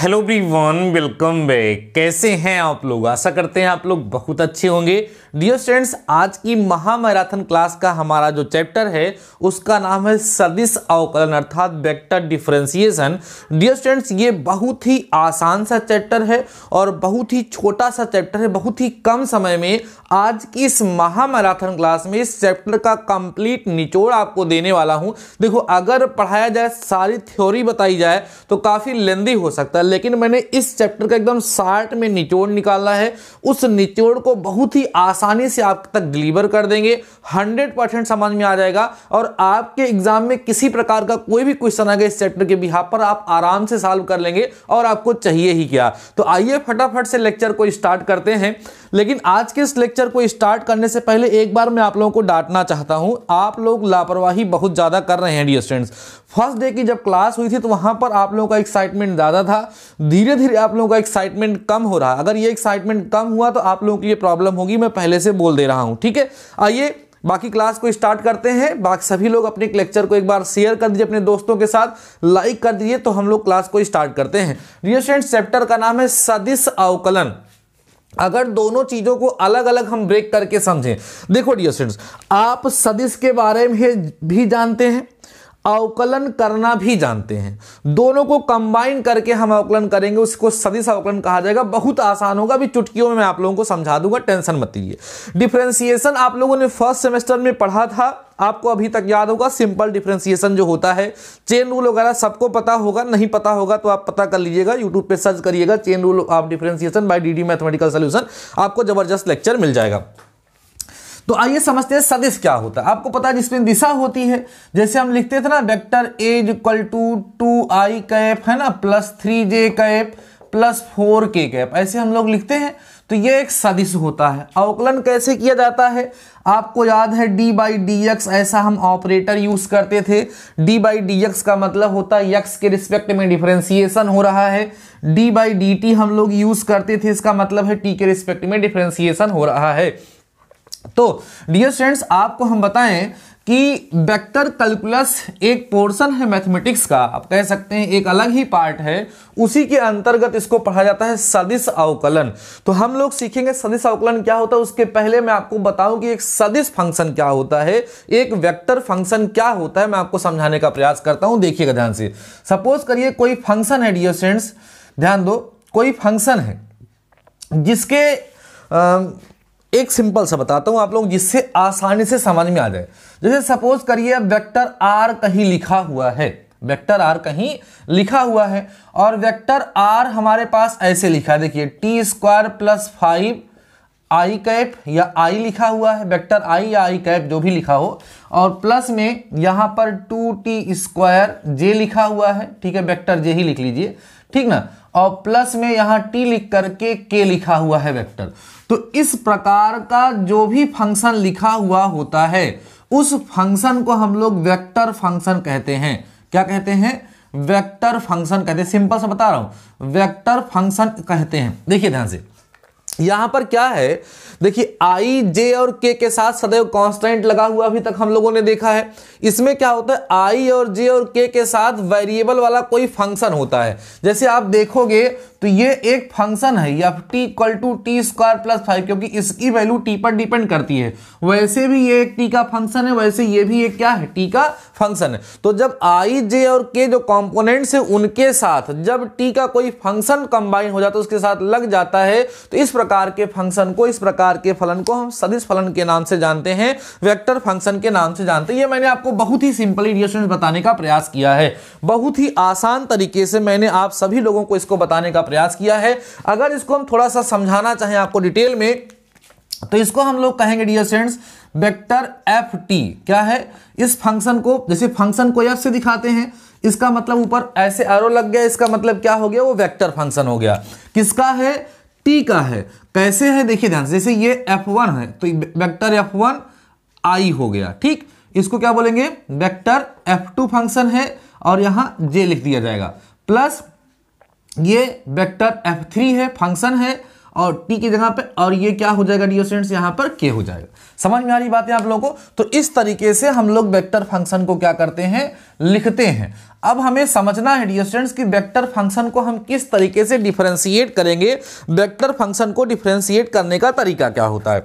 hello one welcome back कैसे हैं आप लोग आशा करते हैं आप लोग बहुत अच्छे होंगे डियर स्टूडेंट्स आज की महामैराथन क्लास का हमारा जो चैप्टर है उसका नाम है सदिश अवकलन अर्थात वेक्टर डिफरेंशिएशन डियर स्टूडेंट्स ये बहुत ही आसान सा चैप्टर है और बहुत ही छोटा सा चैप्टर है बहुत ही कम समय में आज की इस महामैराथन क्लास में इस चैप्टर का कंप्लीट निचोड़ आपको देने वाला हूँ देखो अगर पढ़ाया जाए सारी थ्योरी बताई जाए तो काफ़ी लेंदी हो सकता है लेकिन मैंने इस चैप्टर का एकदम शार्ट में निचोड़ निकाला है उस निचोड़ को बहुत ही आसानी से आप तक डिलीवर कर देंगे हंड्रेड परसेंट समझ में आ जाएगा और आपके एग्जाम में किसी प्रकार का कोई भी क्वेश्चन आएगा इस चैप्टर के बिहार पर आप आराम से सॉल्व कर लेंगे और आपको चाहिए ही क्या तो आइए फटाफट से लेक्चर को स्टार्ट करते हैं लेकिन आज के इस लेक्चर को स्टार्ट करने से पहले एक बार मैं आप लोगों को डांटना चाहता हूं आप लोग लापरवाही बहुत ज़्यादा कर रहे हैं डी स्टूडेंट्स फर्स्ट डे की जब क्लास हुई थी तो वहां पर आप लोगों का एक्साइटमेंट ज़्यादा था धीरे धीरे आप लोगों का एक्साइटमेंट कम हो रहा है अगर ये एक्साइटमेंट कम हुआ तो आप लोगों के लिए प्रॉब्लम होगी मैं पहले से बोल दे रहा हूँ ठीक है आइए बाकी क्लास को स्टार्ट करते हैं बाकी सभी लोग अपने लेक्चर को एक बार शेयर कर दीजिए अपने दोस्तों के साथ लाइक कर दीजिए तो हम लोग क्लास को स्टार्ट करते हैं डियर स्टूडेंट्स चैप्टर का नाम है सदिश अवकलन अगर दोनों चीजों को अलग अलग हम ब्रेक करके समझें देखो डियर स्टूडेंट्स आप सदिश के बारे में भी जानते हैं अवकलन करना भी जानते हैं दोनों को कंबाइन करके हम अवकलन करेंगे उसको सदिश अवकलन कहा जाएगा बहुत आसान होगा अभी चुटकियों में मैं आप लोगों को समझा दूंगा टेंशन मत लीजिए डिफ्रेंसिएशन आप लोगों ने फर्स्ट सेमेस्टर में पढ़ा था आपको अभी तक याद होगा सिंपल डिफ्रेंसिएशन जो होता है चेन रूल वगैरह सबको पता होगा नहीं पता होगा तो आप पता कर लीजिएगा यूट्यूब पर सर्च करिएगा chain rule of differentiation by D mathematical solution आपको जबरदस्त लेक्चर मिल जाएगा तो आइए समझते हैं सदिश क्या होता है आपको पता है जिसमें दिशा होती है जैसे हम लिखते थे ना vector A is equal to two I cap है ना plus three J cap plus four K cap ऐसे हम लोग लिखते हैं तो ये एक सदिश होता है अवकलन कैसे किया जाता है आपको याद है d बाई डी एक्स ऐसा हम ऑपरेटर यूज करते थे d बाई डी एक्स का मतलब होता है यक्स के रिस्पेक्ट में डिफ्रेंसिएशन हो रहा है d बाई डी टी हम लोग यूज करते थे इसका मतलब है t के रिस्पेक्ट में डिफ्रेंसिएशन हो रहा है तो डियर स्टूडेंट्स आपको हम बताएं कि वेक्टर कैलकुलस एक पोर्शन है मैथमेटिक्स का आप कह सकते हैं एक अलग ही पार्ट है उसी के अंतर्गत इसको पढ़ा जाता है सदिश अवकलन तो हम लोग सीखेंगे सदिश अवकलन क्या होता है उसके पहले मैं आपको बताऊं कि एक सदिश फंक्शन क्या होता है एक वेक्टर फंक्शन क्या होता है मैं आपको समझाने का प्रयास करता हूं देखिएगा ध्यान से सपोज करिए कोई फंक्शन है डियर स्टूडेंट्स ध्यान दो कोई फंक्शन है जिसके आ, एक सिंपल सा बताता हूं आप लोग जिससे आसानी से समझ में आ जाए जैसे सपोज करिए वेक्टर आर कहीं लिखा हुआ है वेक्टर आर कहीं लिखा हुआ है और वेक्टर आर हमारे पास ऐसे लिखा है देखिए T square plus five I cap या आई लिखा हुआ है वेक्टर आई या आई कैप जो भी लिखा हो और प्लस में यहां पर टू टी स्क्वायर जे लिखा हुआ है ठीक है वेक्टर जे ही लिख लीजिए ठीक ना और प्लस में यहाँ टी लिख करके के लिखा हुआ है वेक्टर तो इस प्रकार का जो भी फंक्शन लिखा हुआ होता है उस फंक्शन को हम लोग वेक्टर फंक्शन कहते हैं क्या कहते हैं वेक्टर फंक्शन कहते हैं सिंपल से बता रहा हूं वेक्टर फंक्शन कहते हैं देखिए ध्यान से यहां पर क्या है देखिए आई जे और के के साथ सदैव कांस्टेंट लगा हुआ अभी तक हम लोगों ने देखा है इसमें क्या होता है आई और जे और के के साथ वेरिएबल वाला कोई फंक्शन होता है जैसे आप देखोगे तो ये एक फंक्शन है या T equal to T square plus five क्योंकि इसकी वैल्यू टी पर डिपेंड करती है वैसे भी ये एक टी का फंक्शन है वैसे ये भी एक क्या है टी का फंक्शन है तो जब आई जे और के जो कॉम्पोनेंट्स है उनके साथ जब टी का कोई फंक्शन कंबाइन हो जाता है उसके साथ लग जाता है तो इस प्रकार के फंक्शन को इस प्रकार के फलन को हम सदिश फलन के नाम से जानते हैं वेक्टर फंक्शन के नाम से जानते हैं ये मैंने आपको बहुत ही सिंपल डियर बताने का प्रयास किया है बहुत ही आसान तरीके से मैंने आप सभी लोगों को इसको बताने का प्रयास प्रयास किया है अगर इसको हम थोड़ा सा समझाना चाहें आपको डिटेल में तो इसको हम लोग कहेंगे dear students vector F T क्या है इस फंक्शन को जैसे फंक्शन को एफ से दिखाते हैं इसका मतलब ऊपर ऐसे एरो लग गया इसका मतलब क्या हो गया वो वेक्टर फंक्शन हो गया किसका है टी का है कैसे है देखिए ध्यान से जैसे ये एफ वन है तो वेक्टर एफ वन आई हो गया ठीक इसको क्या बोलेंगे वेक्टर एफ टू फंक्शन है और यहां जे लिख दिया जाएगा प्लस ये वेक्टर एफ थ्री है फंक्शन है और टी की जगह पे और ये क्या हो जाएगा डी स्टूडेंट्स यहाँ पर के हो जाएगा समझ में आ रही बात है आप लोगों को तो इस तरीके से हम लोग वेक्टर फंक्शन को क्या करते हैं लिखते हैं अब हमें समझना है डी स्टूडेंट्स कि वेक्टर फंक्शन को हम किस तरीके से डिफ्रेंशिएट करेंगे वेक्टर फंक्शन को डिफ्रेंशिएट करने का तरीका क्या होता है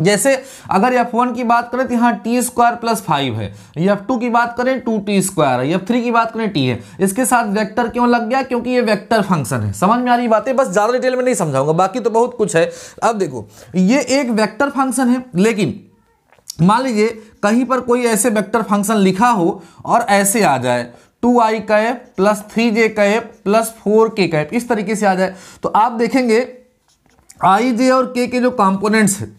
जैसे अगर एफ वन की बात करें तो यहाँ टी स्क्वायर प्लस फाइव है एफ टू की बात करें टू टी स्क्वायर है एफ थ्री की बात करें टी है इसके साथ वेक्टर क्यों लग गया क्योंकि ये वेक्टर फंक्शन है समझ में आ रही बातें बस ज़्यादा डिटेल में नहीं समझाऊंगा बाकी तो बहुत कुछ है अब देखो ये एक वेक्टर फंक्शन है लेकिन मान लीजिए कहीं पर कोई ऐसे वैक्टर फंक्शन लिखा हो और ऐसे आ जाए टू आई का एप प्लस थ्री जे का एप प्लस फोर के का एप इस तरीके से आ जाए तो आप देखेंगे आई जे और के के जो कॉम्पोनेंट्स हैं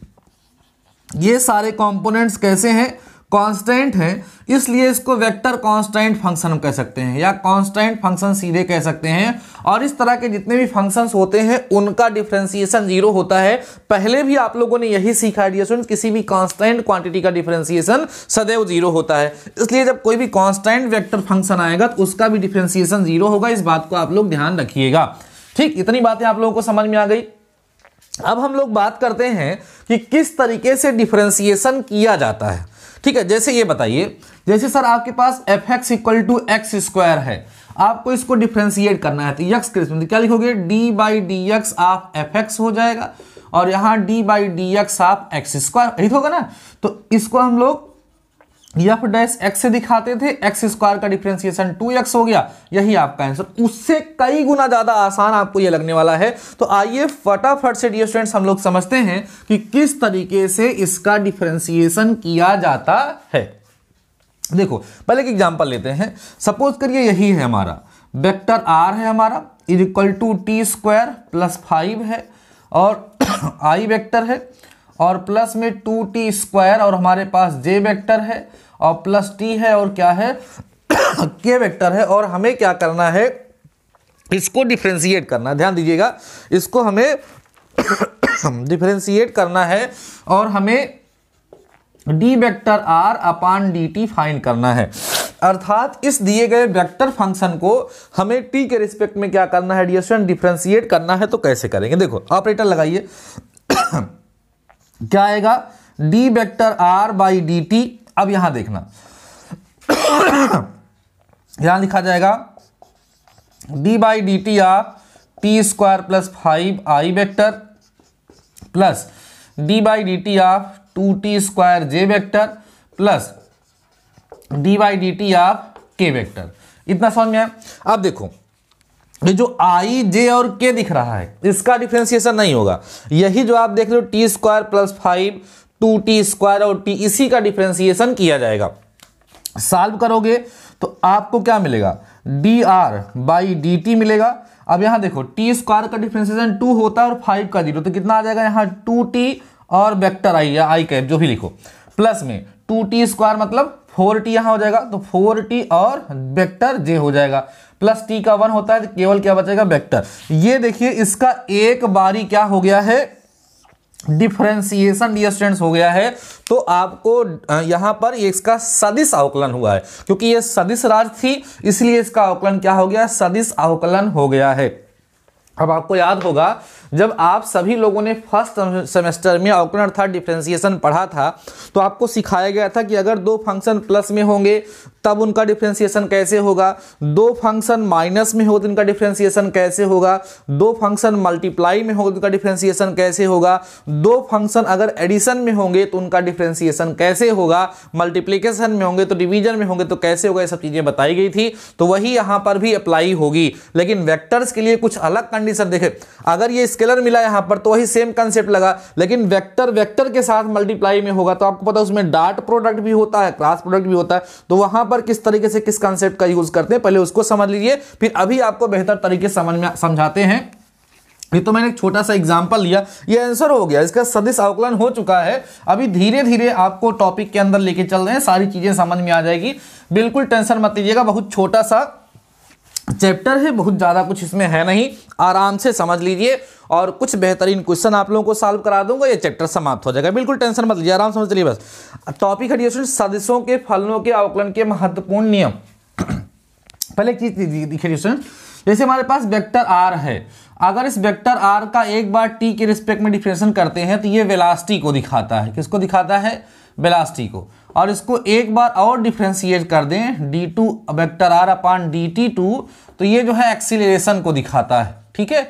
ये सारे कंपोनेंट्स कैसे हैं कांस्टेंट हैं इसलिए इसको वेक्टर कांस्टेंट फंक्शन हम कह सकते हैं या कांस्टेंट फंक्शन सीधे कह सकते हैं और इस तरह के जितने भी फंक्शंस होते हैं उनका डिफ्रेंसिएशन जीरो होता है पहले भी आप लोगों ने यही सीखा है स्टूडेंट किसी भी कांस्टेंट क्वांटिटी का डिफ्रेंसिएशन सदैव जीरो होता है इसलिए जब कोई भी कॉन्स्टेंट वैक्टर फंक्शन आएगा तो उसका भी डिफ्रेंसिएशन जीरो होगा इस बात को आप लोग ध्यान रखिएगा ठीक इतनी बातें आप लोगों को समझ में आ गई अब हम लोग बात करते हैं कि किस तरीके से डिफ्रेंसिएशन किया जाता है ठीक है जैसे ये बताइए जैसे सर आपके पास F x equal to x square है आपको इसको डिफ्रेंशिएट करना है तो यक्स क्रिस्म क्या लिखोगे D by D X of F X हो जाएगा और यहाँ D by D X of X square होगा ना तो इसको हम लोग या फिर डैश एक्स से दिखाते थे एक्स स्क्वायर का डिफ्रेंसिएशन टू एक्स हो गया यही आपका आंसर उससे कई गुना ज़्यादा आसान आपको यह लगने वाला है तो आइए फटाफट से डी स्टूडेंट्स हम लोग समझते हैं कि किस तरीके से इसका डिफ्रेंसिएशन किया जाता है देखो पहले एक एग्जाम्पल लेते हैं सपोज करिए यही है हमारा वेक्टर आर है हमारा is equal to T square plus five है और आई वेक्टर है और प्लस में टू टी स्क्वायर और हमारे पास जे वेक्टर है और प्लस टी है और क्या है के वेक्टर है और हमें क्या करना है इसको डिफ्रेंशिएट करना ध्यान दीजिएगा इसको हमें डिफ्रेंशिएट करना है और हमें D vector R upon D T find करना है अर्थात इस दिए गए वेक्टर फंक्शन को हमें टी के रिस्पेक्ट में क्या करना है डिस्टेंट डिफ्रेंशिएट करना है तो कैसे करेंगे देखो ऑपरेटर लगाइए क्या आएगा D vector are by D T अब यहां देखना यहां लिखा जाएगा D by D T R T square plus five I vector plus D by D T R two T square J vector plus D by D T R K vector इतना समझ में आया अब देखो ये जो आई जे और के दिख रहा है इसका डिफ्रेंसिएशन नहीं होगा यही जो आप देख रहे हो T square plus five two T square और टी इसी का डिफ्रेंसिएशन किया जाएगा सॉल्व करोगे तो आपको क्या मिलेगा D R by D T मिलेगा अब यहां देखो टी स्क्वायर का डिफ्रेंसिएशन टू होता है और फाइव का जीरो तो कितना आ जाएगा यहां टू टी और वेक्टर आई या आई कैप जो भी लिखो प्लस में टू टी स्क्वायर मतलब फोर टी यहां हो जाएगा तो फोर टी और वेक्टर जे हो जाएगा प्लस टी का वन होता है तो केवल क्या बचेगा वेक्टर ये देखिए इसका एक बारी क्या हो गया है डिफ्रेंसिएशन डी स्टूडेंट्स हो गया है तो आपको यहाँ पर ये इसका सदिश अवकलन हुआ है क्योंकि ये सदिश राज थी इसलिए इसका अवकलन क्या हो गया सदिश अवकलन हो गया है अब आपको याद होगा जब आप सभी लोगों ने फर्स्ट सेमेस्टर में ऑपनर अर्थात डिफ्रेंसिएशन पढ़ा था तो आपको सिखाया गया था कि अगर दो फंक्शन प्लस में होंगे तब उनका डिफ्रेंसिएशन कैसे होगा दो फंक्शन माइनस में हो तो इनका डिफ्रेंसिएशन कैसे होगा दो फंक्शन मल्टीप्लाई में हो तो इनका डिफ्रेंसिएशन कैसे होगा दो फंक्शन अगर एडिशन में होंगे तो उनका डिफ्रेंसिएशन कैसे होगा मल्टीप्लीकेशन में होंगे तो डिवीजन में होंगे तो कैसे होगा ये सब चीज़ें बताई गई थी तो वही यहाँ पर भी अप्लाई होगी लेकिन वैक्टर्स के लिए कुछ अलग कंडीशन देखे अगर ये इसके स्केलर मिला यहां पर तो वही सेम कंसेप्ट लगा लेकिन वेक्टर वेक्टर के साथ मल्टीप्लाई में होगा तो आपको पता है उसमें डार्ट प्रोडक्ट भी होता है क्रॉस प्रोडक्ट भी होता है तो वहां पर किस तरीके से किस कंसेप्ट का यूज करते हैं पहले उसको समझ लीजिए फिर अभी आपको बेहतर तरीके से समझ में समझाते हैं ये तो मैंने एक छोटा सा एग्जाम्पल लिया ये आंसर हो गया इसका सदिश आकलन हो चुका है अभी धीरे धीरे आपको टॉपिक के अंदर लेके चल रहे हैं सारी चीज़ें समझ में आ जाएगी बिल्कुल टेंशन मत लीजिएगा बहुत छोटा सा चैप्टर है बहुत ज़्यादा कुछ इसमें है नहीं आराम से समझ लीजिए और कुछ बेहतरीन क्वेश्चन आप लोगों को सॉल्व करा दूंगा ये चैप्टर समाप्त हो जाएगा बिल्कुल टेंशन मत लीजिए आराम समझ लीजिए बस टॉपिक है स्टूडेंट सदस्यों के फलनों के आकलन के महत्वपूर्ण नियम पहले एक चीज़ दिखे स्टूडेंट जैसे हमारे पास वेक्टर आर है अगर इस वेक्टर आर का एक बार टी के रिस्पेक्ट में डिफ्रेंसन करते हैं तो ये वेलासिटी को दिखाता है किसको दिखाता है बेलास्टी को और इसको एक बार और डिफ्रेंशिएट कर दें D two vector are upon D T two तो ये जो है एक्सीलरेशन को दिखाता है ठीक है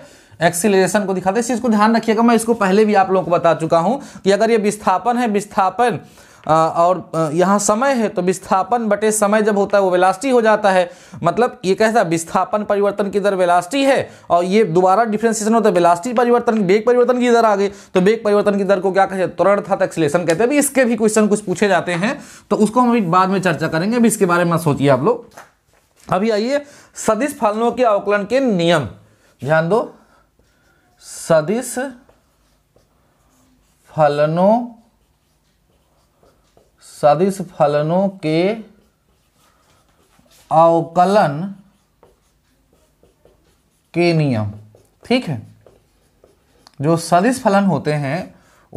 एक्सीलरेशन को दिखाता है इस चीज़ को ध्यान रखिएगा मैं इसको पहले भी आप लोगों को बता चुका हूं कि अगर ये विस्थापन है विस्थापन और यहाँ समय है तो विस्थापन बटे समय जब होता है वो वेलास्टी हो जाता है मतलब ये कहता है विस्थापन परिवर्तन की दर वेलास्टी है और ये दोबारा डिफ्रेंसिएशन होता है वेलास्टी परिवर्तन बेग परिवर्तन की दर आ गई तो वेग परिवर्तन की दर को क्या कहते हैं त्वरण एक्सलेशन कहते हैं अभी इसके भी क्वेश्चन कुछ पूछे जाते हैं तो उसको हम अभी बाद में चर्चा करेंगे अभी इसके बारे में सोचिए आप लोग अभी आइए सदिश फलनों के आकलन के नियम ध्यान दो सदिश फलनों सदिश फलनों के अवकलन के नियम ठीक है जो सदिश फलन होते हैं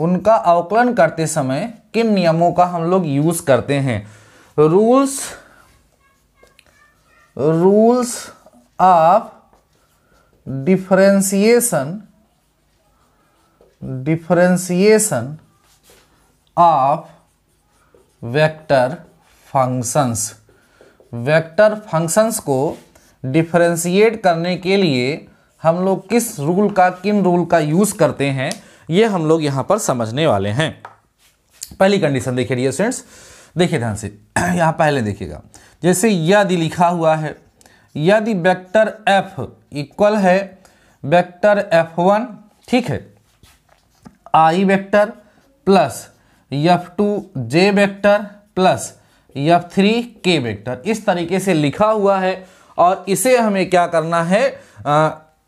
उनका अवकलन करते समय किन नियमों का हम लोग यूज करते हैं rules rules of differentiation differentiation of vector functions vector functions को डिफ्रेंशिएट करने के लिए हम लोग किस रूल का किन रूल का यूज़ करते हैं ये हम लोग यहाँ पर समझने वाले हैं पहली कंडीशन देखिए डियर स्टूडेंट्स देखिए ध्यान से यहाँ पहले देखिएगा जैसे यदि लिखा हुआ है यदि वेक्टर एफ इक्वल है वेक्टर एफ वन ठीक है I vector plus F two J vector plus F three K vector इस तरीके से लिखा हुआ है और इसे हमें क्या करना है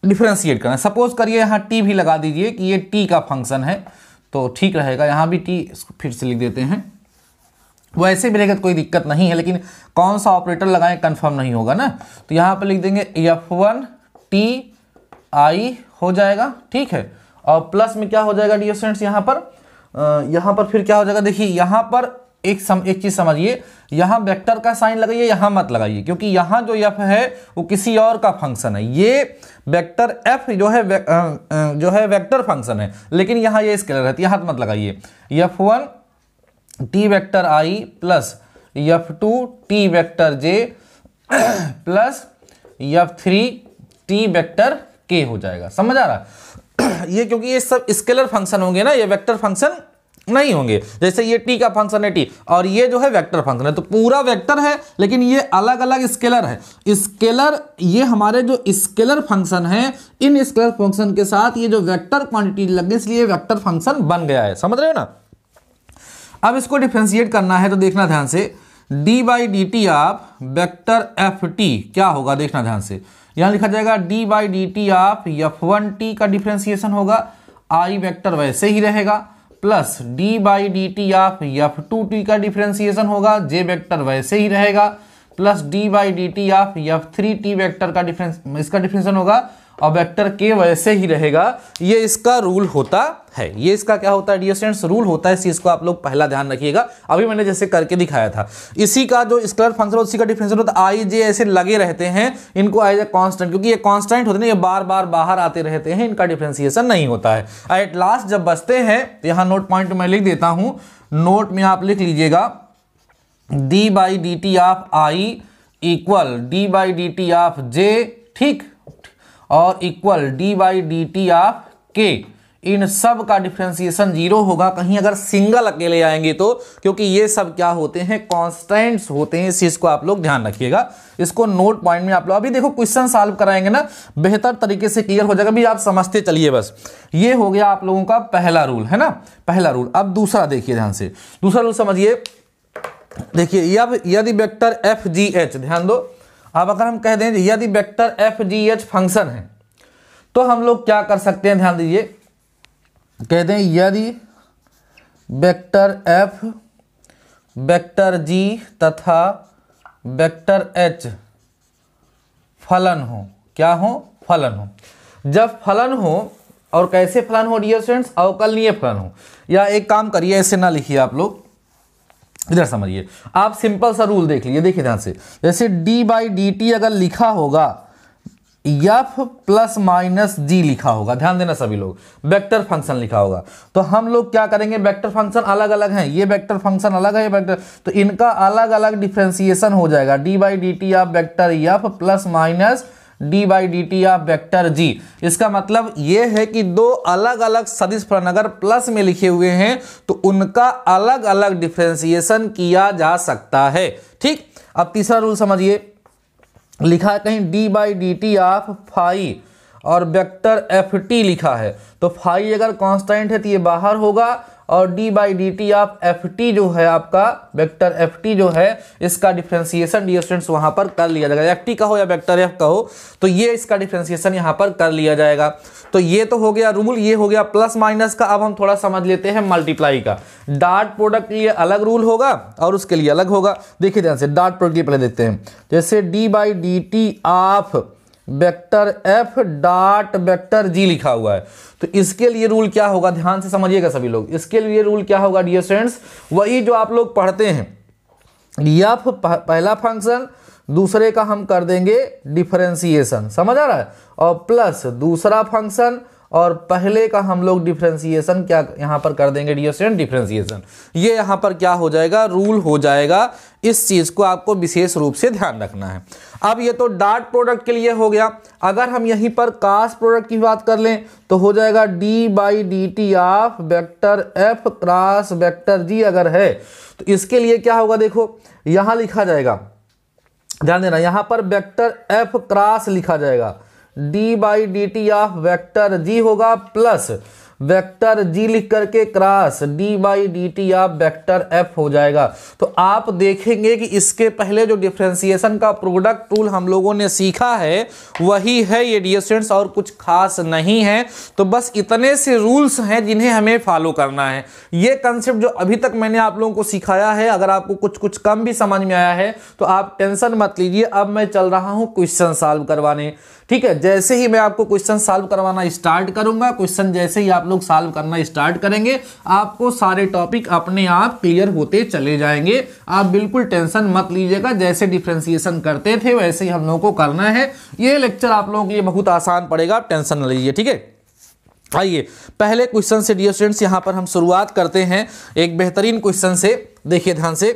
डिफ्रेंशिएट करना सपोज करिए यहाँ टी भी लगा दीजिए कि ये टी का फंक्शन है तो ठीक रहेगा यहाँ भी टी फिर से लिख देते हैं वैसे भी लेकर कोई दिक्कत नहीं है लेकिन कौन सा ऑपरेटर लगाएं कंफर्म नहीं होगा ना तो यहाँ पर लिख देंगे यफ वन टी आई हो जाएगा ठीक है और प्लस में क्या हो जाएगा डी एस यहाँ पर यहां पर फिर क्या हो जाएगा देखिए यहां पर एक सम एक चीज़ समझिए यहां वेक्टर का साइन लगाइए यहां मत लगाइए क्योंकि यहां जो एफ है वो किसी और का फंक्शन है ये वेक्टर एफ जो है वे, आ, जो है वेक्टर फंक्शन है लेकिन यहां ये स्केलर रहती है तो यहां मत लगाइए एफ वन टी वैक्टर आई plus F two T vector J plus F three T vector K हो जाएगा समझ आ रहा ये क्योंकि ये सब स्केलर फंक्शन होंगे ना ये वेक्टर फंक्शन नहीं होंगे जैसे ये टी का फंक्शन है टी और ये जो है वेक्टर फंक्शन है तो पूरा वेक्टर है लेकिन ये अलग अलग स्केलर है स्केलर ये हमारे जो स्केलर फंक्शन है इन स्केलर फंक्शन के साथ ये जो वेक्टर क्वांटिटी लग गई इसलिए वेक्टर फंक्शन बन गया है समझ रहे हो ना अब इसको डिफ्रेंशिएट करना है तो देखना ध्यान से डी बाई डी टी आप वेक्टर एफ टी क्या होगा देखना ध्यान से यहां लिखा जाएगा D by D t of f one t का डिफ्रेंसिएशन होगा आई वेक्टर वैसे ही रहेगा plus D by D t of f two t का डिफ्रेंसिएशन होगा जे वेक्टर वैसे ही रहेगा plus D by D t of f three T vector का डिफरेंस इसका डिफ्रेंसन होगा और वेक्टर के वैसे ही रहेगा ये इसका रूल होता है ये इसका क्या होता है डियोसेंट्स रूल होता है इस चीज़ को आप लोग पहला ध्यान रखिएगा अभी मैंने जैसे करके दिखाया था इसी का जो स्कलर फंक्शन उसी का डिफरेंशियल होता है आई तो जे ऐसे लगे रहते हैं इनको आई ए कॉन्स्टेंट क्योंकि ये कॉन्स्टेंट होते हैं ये बार बार बाहर आते रहते हैं इनका डिफ्रेंसिएशन नहीं होता है एट लास्ट जब बचते हैं तो यहाँ नोट पॉइंट मैं लिख देता हूँ नोट में आप लिख लीजिएगा d by D t of i equal d by D t of j ठीक और equal d by D t of k इन सब का डिफ्रेंसिएशन जीरो होगा कहीं अगर सिंगल अकेले आएंगे तो क्योंकि ये सब क्या होते हैं कॉन्स्टेंट्स होते हैं इस चीज़ को आप लोग ध्यान रखिएगा इसको नोट पॉइंट में आप लोग अभी देखो क्वेश्चन सॉल्व कराएंगे ना बेहतर तरीके से क्लियर हो जाएगा अभी आप समझते चलिए बस ये हो गया आप लोगों का पहला रूल है ना पहला रूल अब दूसरा देखिए ध्यान से दूसरा रूल समझिए देखिए यदि वेक्टर एफ जी एच ध्यान दो अब अगर हम कह दें यदि vector f g h function है तो हम लोग क्या कर सकते हैं ध्यान दीजिए कह दें यदि वेक्टर एफ वेक्टर जी तथा वेक्टर एच फलन हो क्या हो फलन हो जब फलन हो और कैसे फलन हो डियर स्टूडेंट्स अवकलनीय फलन हो या एक काम करिए ऐसे ना लिखिए आप लोग इधर समझिए आप सिंपल सा रूल देख लीजिए देखिए ध्यान से जैसे डी बाई डी टी अगर लिखा होगा यफ प्लस माइनस जी लिखा होगा ध्यान देना सभी लोग वेक्टर फंक्शन लिखा होगा तो हम लोग क्या करेंगे वेक्टर फंक्शन अलग अलग हैं ये वेक्टर फंक्शन अलग है ये वेक्टर तो इनका अलग अलग डिफ्रेंसिएशन हो जाएगा D by D t of vector f plus minus d by D t of vector g इसका मतलब ये है कि दो अलग अलग सदिश अगर प्लस में लिखे हुए हैं तो उनका अलग अलग डिफ्रेंसिएशन किया जा सकता है ठीक अब तीसरा रूल समझिए लिखा है कहीं d by D t of phi और वेक्टर एफ टी लिखा है तो फाई अगर कांस्टेंट है तो ये बाहर होगा और d by D t of f t जो है आपका वेक्टर एफ टी जो है इसका डिफ्रेंसिएशन डी स्टूडेंट्स वहाँ पर कर लिया जाएगा एफ टी का हो या वेक्टर एफ का हो तो ये इसका डिफ्रेंसिएशन यहाँ पर कर लिया जाएगा तो ये तो हो गया रूल ये हो गया प्लस माइनस का अब हम थोड़ा समझ लेते हैं मल्टीप्लाई का डार्ट प्रोडक्ट के लिए अलग रूल होगा और उसके लिए अलग होगा देखिए ध्यान से डार्ट प्रोडक्ट के पहले देखते हैं जैसे d by D t of vector f dot vector g लिखा हुआ है तो इसके लिए रूल क्या होगा ध्यान से समझिएगा सभी लोग इसके लिए रूल क्या होगा डियर फ्रेंड्स वही जो आप लोग पढ़ते हैं यफ पहला फंक्शन दूसरे का हम कर देंगे डिफरेंशिएशन समझ आ रहा है और प्लस दूसरा फंक्शन और पहले का हम लोग डिफ्रेंसिएशन क्या यहाँ पर कर देंगे डी स्टूडेंट ये यहाँ पर क्या हो जाएगा रूल हो जाएगा इस चीज़ को आपको विशेष रूप से ध्यान रखना है अब ये तो डार्ट प्रोडक्ट के लिए हो गया अगर हम यहीं पर कास प्रोडक्ट की बात कर लें तो हो जाएगा D by D t of vector f cross vector g अगर है तो इसके लिए क्या होगा देखो यहाँ लिखा जाएगा ध्यान देना यहाँ पर वेक्टर एफ क्रास लिखा जाएगा D by D t of vector g होगा प्लस वेक्टर जी लिख करके cross d by D t आप वेक्टर एफ हो जाएगा तो आप देखेंगे कि इसके पहले जो डिफ्रेंसिएशन का प्रोडक्ट रूल हम लोगों ने सीखा है वही है ये डिस्टेंस और कुछ खास नहीं है तो बस इतने से रूल्स हैं जिन्हें हमें फॉलो करना है ये कंसेप्ट जो अभी तक मैंने आप लोगों को सिखाया है अगर आपको कुछ कुछ कम भी समझ में आया है तो आप टेंशन मत लीजिए अब मैं चल रहा हूँ क्वेश्चन सॉल्व करवाने ठीक है जैसे ही मैं आपको क्वेश्चन सॉल्व करवाना स्टार्ट करूंगा क्वेश्चन जैसे ही आप लोग सॉल्व करना स्टार्ट करेंगे आपको सारे टॉपिक अपने आप क्लियर होते चले जाएंगे आप बिल्कुल टेंशन मत लीजिएगा जैसे डिफ्रेंसिएशन करते थे वैसे ही हम लोगों को करना है ये लेक्चर आप लोगों के लिए बहुत आसान पड़ेगा आप टेंशन न लीजिए ठीक है आइए पहले क्वेश्चन से डियर स्टूडेंट्स यहाँ पर हम शुरुआत करते हैं एक बेहतरीन क्वेश्चन से देखिए ध्यान से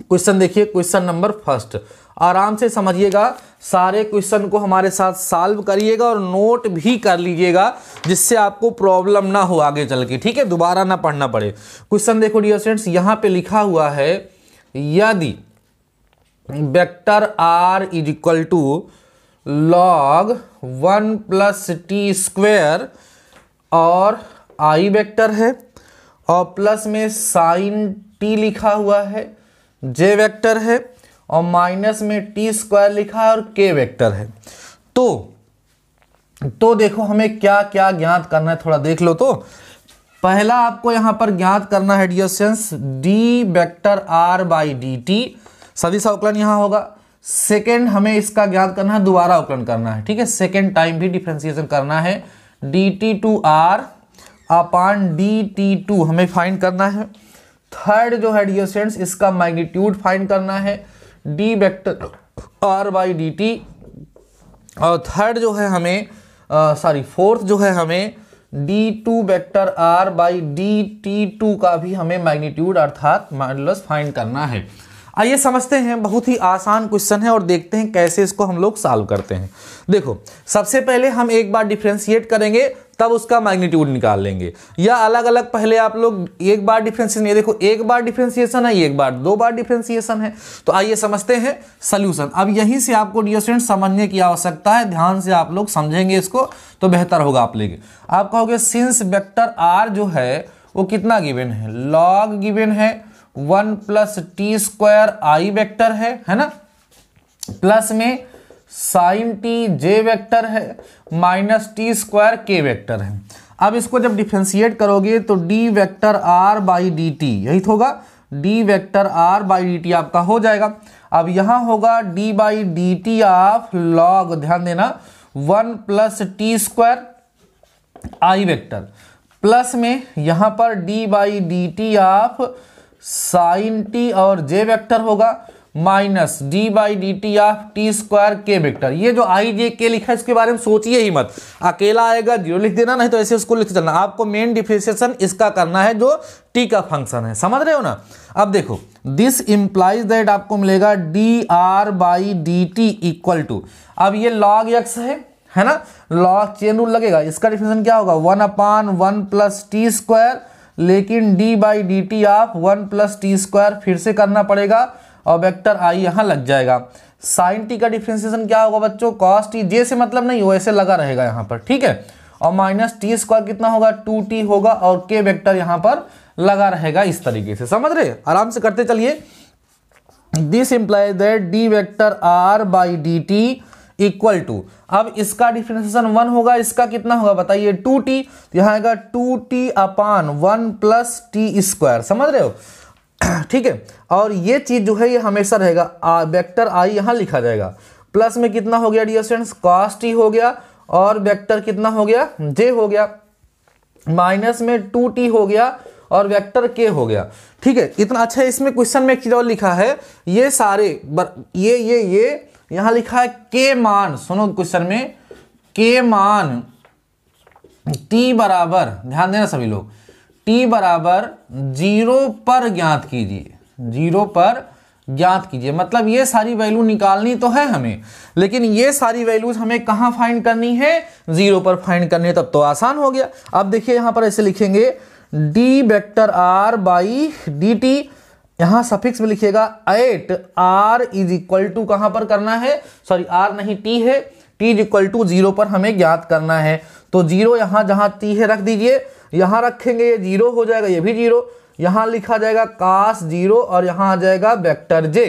क्वेश्चन देखिए क्वेश्चन नंबर फर्स्ट आराम से समझिएगा सारे क्वेश्चन को हमारे साथ सॉल्व करिएगा और नोट भी कर लीजिएगा जिससे आपको प्रॉब्लम ना हो आगे चल के ठीक है दोबारा ना पढ़ना पड़े क्वेश्चन देखो डियर स्टूडेंट्स यहाँ पे लिखा हुआ है यदि vector r is equal to log one plus t square और आई वेक्टर है और प्लस में साइन टी लिखा हुआ है जे वेक्टर है और माइनस में टी स्क्वायर लिखा है और के वेक्टर है तो तो देखो हमें क्या क्या ज्ञात करना है थोड़ा देख लो तो पहला आपको यहां पर ज्ञात करना है डियर सेंस d vector are by D t सदिश अवकलन यहां होगा सेकेंड हमें इसका ज्ञात करना है दोबारा अवकलन करना है ठीक है सेकेंड टाइम भी डिफ्रेंसिएशन करना है d T two r upon D T two हमें फाइंड करना है थर्ड जो है डियर स्टूडेंट्स इसका मैग्नीट्यूड फाइंड करना है d vector are by D t और थर्ड जो है हमें सॉरी फोर्थ जो है हमें d two vector are by D T two का भी हमें मैग्नीट्यूड अर्थात मॉडुलस फाइंड करना है आइए समझते हैं बहुत ही आसान क्वेश्चन है और देखते हैं कैसे इसको हम लोग सॉल्व करते हैं देखो सबसे पहले हम एक बार डिफ्रेंशिएट करेंगे तब उसका मैग्नीट्यूड निकाल लेंगे या अलग अलग पहले आप लोग एक बार डिफ्रेंशिएशन ये देखो एक बार डिफ्रेंसिएशन है एक बार दो बार डिफ्रेंसिएशन है तो आइए समझते हैं सोल्यूशन अब यहीं से आपको डिओसेंट समझने की आवश्यकता है ध्यान से आप लोग समझेंगे इसको तो बेहतर होगा आप लेके आप कहोगे सिंस वेक्टर आर जो है वो कितना गिवेन है लॉग गिवेन है one plus t square i vector है है ना प्लस में साइन टी जे वेक्टर है minus t square k vector है अब इसको जब डिफ्रेंशिएट करोगे तो d vector are by D t यही तो होगा d vector are by D t आपका हो जाएगा अब यहां होगा d by D t of log ध्यान देना one plus t square i vector plus में यहां पर d by D t of sine t और जे वेक्टर होगा minus d by D t of t square k vector ये जो आई जे के लिखा है इसके बारे में सोचिए ही मत अकेला आएगा जीरो लिख देना नहीं तो ऐसे उसको लिखते चलना आपको मेन डिफ्रेंसिएशन इसका करना है जो टी का फंक्शन है समझ रहे हो ना अब देखो दिस इम्प्लाइज दैट आपको मिलेगा D R by D t equal to अब ये लॉग एक्स है है ना लॉग चेन रूल लगेगा इसका डिफिनेशन क्या होगा one upon one plus t square लेकिन d by D t of one plus t square फिर से करना पड़ेगा और वेक्टर आई यहाँ लग जाएगा साइन टी का डिफ्रेंसिएशन क्या होगा बच्चों कॉस टी जे से मतलब नहीं वैसे ऐसे लगा रहेगा यहाँ पर ठीक है और माइनस टी स्क्वायर कितना होगा टू टी होगा और के वेक्टर यहाँ पर लगा रहेगा इस तरीके से समझ रहे आराम से करते चलिए this implies that d vector are by D t equal to अब इसका डिफ्रेंसिएशन वन होगा इसका कितना होगा बताइए टू टी तो यहाँ आएगा two t upon one plus t square समझ रहे हो ठीक है और ये चीज़ जो है ये हमेशा रहेगा वेक्टर आई यहाँ लिखा जाएगा प्लस में कितना हो गया डियर स्टूडेंट्स कॉस टी हो गया और वेक्टर कितना हो गया जे हो गया माइनस में टू टी हो गया और वेक्टर के हो गया ठीक है इतना अच्छा इसमें क्वेश्चन में एक चीज़ और लिखा है ये सारे बर, ये ये ये यहां लिखा है के मान सुनो क्वेश्चन में के मान टी बराबर ध्यान देना सभी लोग टी बराबर जीरो पर ज्ञात कीजिए जीरो पर ज्ञात कीजिए मतलब ये सारी वैल्यू निकालनी तो है हमें लेकिन ये सारी वैल्यूज हमें कहां फाइंड करनी है जीरो पर फाइंड करनी है तब तो आसान हो गया अब देखिए यहां पर ऐसे लिखेंगे d vector are by D t यहां सफिक्स में लिखिएगा at r is equal to कहां पर करना है सॉरी आर नहीं टी है t is equal to zero पर हमें ज्ञात करना है तो जीरो यहां जहां टी है रख दीजिए यहां रखेंगे ये जीरो हो जाएगा ये भी जीरो यहां लिखा जाएगा कास जीरो और यहां आ जाएगा वेक्टर जे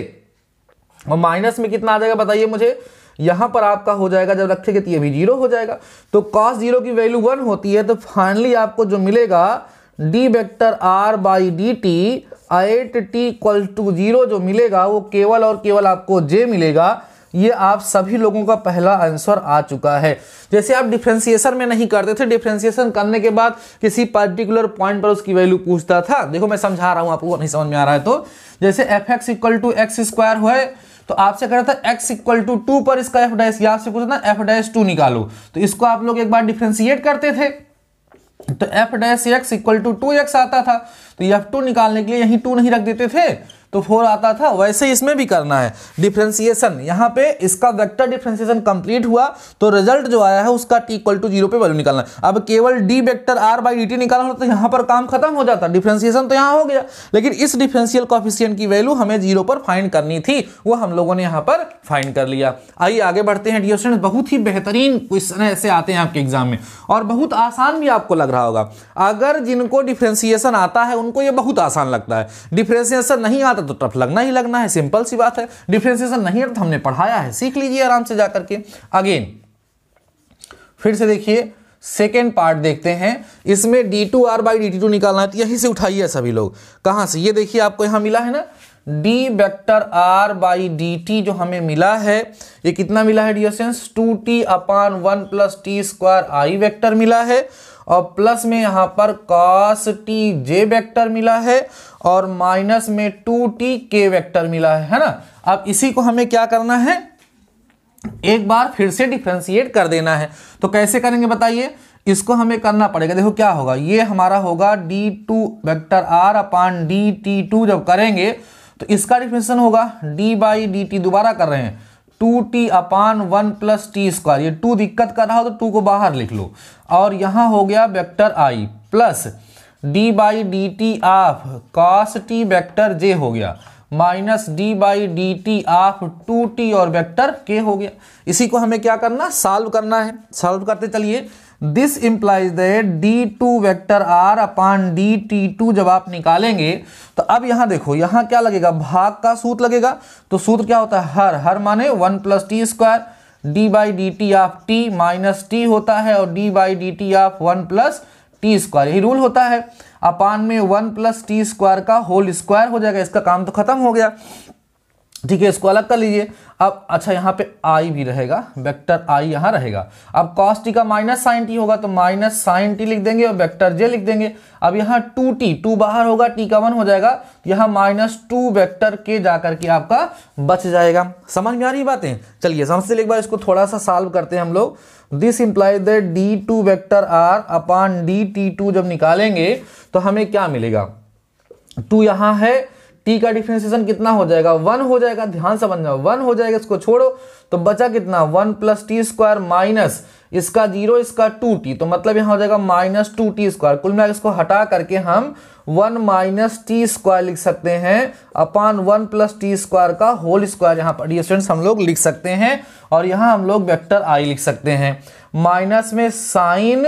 और माइनस में कितना आ जाएगा बताइए मुझे यहाँ पर आपका हो जाएगा जब रखेंगे तो ये भी जीरो हो जाएगा तो कॉस जीरो की वैल्यू वन होती है तो फाइनली आपको जो मिलेगा d vector are by D t at t equal to zero जो मिलेगा वो केवल और केवल आपको जे मिलेगा ये आप सभी लोगों का पहला आंसर आ चुका है जैसे आप डिफ्रेंसिएशन में नहीं करते थे डिफ्रेंसिएशन करने के बाद किसी पर्टिकुलर पॉइंट पर उसकी वैल्यू पूछता था देखो मैं समझा रहा हूँ आपको नहीं समझ में आ रहा है तो जैसे f x equal to x square हुआ तो आपसे कह रहा था एक्स इक्वल टू टू पर इसका एफ डैश या आपसे पूछा था एफ डैश टू निकालो तो इसको आप लोग एक बार डिफ्रेंशिएट करते थे तो f dash x equal to two x आता था तो एफ टू निकालने के लिए यहीं टू नहीं रख देते थे तो फोर आता था वैसे इसमें भी करना है डिफ्रेंसिएशन यहाँ पे इसका वेक्टर डिफ्रेंसिएशन कंप्लीट हुआ तो रिजल्ट जो आया है उसका टी इक्वल टू जीरो पे वैल्यू निकालना अब केवल d vector are by D t निकालना तो यहाँ पर काम खत्म हो जाता डिफ्रेंसिएशन तो यहाँ हो गया लेकिन इस डिफ्रेंशियल कॉफिशियन की वैल्यू हमें जीरो पर फाइंड करनी थी वो हम लोगों ने यहाँ पर फाइंड कर लिया आइए आगे बढ़ते हैं डियर बहुत ही बेहतरीन क्वेश्चन ऐसे आते हैं आपके एग्जाम में और बहुत आसान भी आपको लग रहा होगा अगर जिनको डिफ्रेंसिएशन आता है उनको ये बहुत आसान लगता है डिफ्रेंसिएशन नहीं आता है तो टफ लगना ही लगना है सिंपल सी बात है डिफ्रेंसिएशन नहीं है तो हमने पढ़ाया है सीख लीजिए आराम से जाकर के अगेन फिर से देखिए सेकेंड पार्ट देखते हैं इसमें d two r by d two निकालना है तो यहीं से उठाइए सभी लोग कहां से ये देखिए आपको यहां मिला है ना d vector are by D t जो हमें मिला है ये कितना मिला है d dear two t upon one plus t square i vector मिला है और प्लस में यहाँ पर कॉस टी जे वेक्टर मिला है और माइनस में टू टी के वैक्टर मिला है है ना अब इसी को हमें क्या करना है एक बार फिर से डिफ्रेंशिएट कर देना है तो कैसे करेंगे बताइए इसको हमें करना पड़ेगा देखो क्या होगा ये हमारा होगा d two vector are upon D T two जब करेंगे तो इसका डिफ्रेंसन होगा डी बाई डी टी दोबारा कर रहे हैं two t upon one plus t square ये टू दिक्कत कर रहा हो तो टू को बाहर लिख लो और यहाँ हो गया vector i plus D by D t of cos t vector j हो गया minus d by D t of two T और वेक्टर के हो गया इसी को हमें क्या करना सॉल्व करना है सॉल्व करते चलिए this implies that d two vector r upon d T two जब आप निकालेंगे तो अब यहां देखो यहां क्या लगेगा भाग का सूत्र लगेगा तो सूत्र क्या होता है हर हर माने one plus t square d by D t of t minus t होता है और d by D t of one plus t square यही रूल होता है अपान में वन प्लस टी स्क्वायर का होल स्क्वायर हो जाएगा इसका काम तो खत्म हो गया ठीक है इसको अलग कर लीजिए अब अच्छा यहाँ पे आई भी रहेगा वेक्टर आई यहाँ रहेगा अब कॉस टी का माइनस साइन टी होगा तो माइनस साइन टी लिख देंगे और वेक्टर जे लिख देंगे अब यहाँ टू टी टू बाहर होगा टी का वन हो जाएगा तो यहाँ माइनस टू वैक्टर के जाकर के आपका बच जाएगा समझ में आ रही बातें चलिए समझते एक बार इसको थोड़ा सा सॉल्व करते हैं हम लोग this implies that d two vector r upon d T two जब निकालेंगे तो हमें क्या मिलेगा टू यहाँ है टी का डिफ्रेंसिएशन कितना हो जाएगा वन हो जाएगा ध्यान से समझना वन हो जाएगा इसको छोड़ो तो बचा कितना one plus t square minus इसका जीरो इसका टू टी तो मतलब यहां हो जाएगा माइनस टू टी स्क्वायर कुल मिलाकर इसको हटा करके हम वन माइनस टी स्क्वायर लिख सकते हैं upon one plus t square का होल स्क्वायर यहाँ पर स्टूडेंट्स हम लोग लिख सकते हैं और यहाँ हम लोग वेक्टर आई लिख सकते हैं माइनस में sine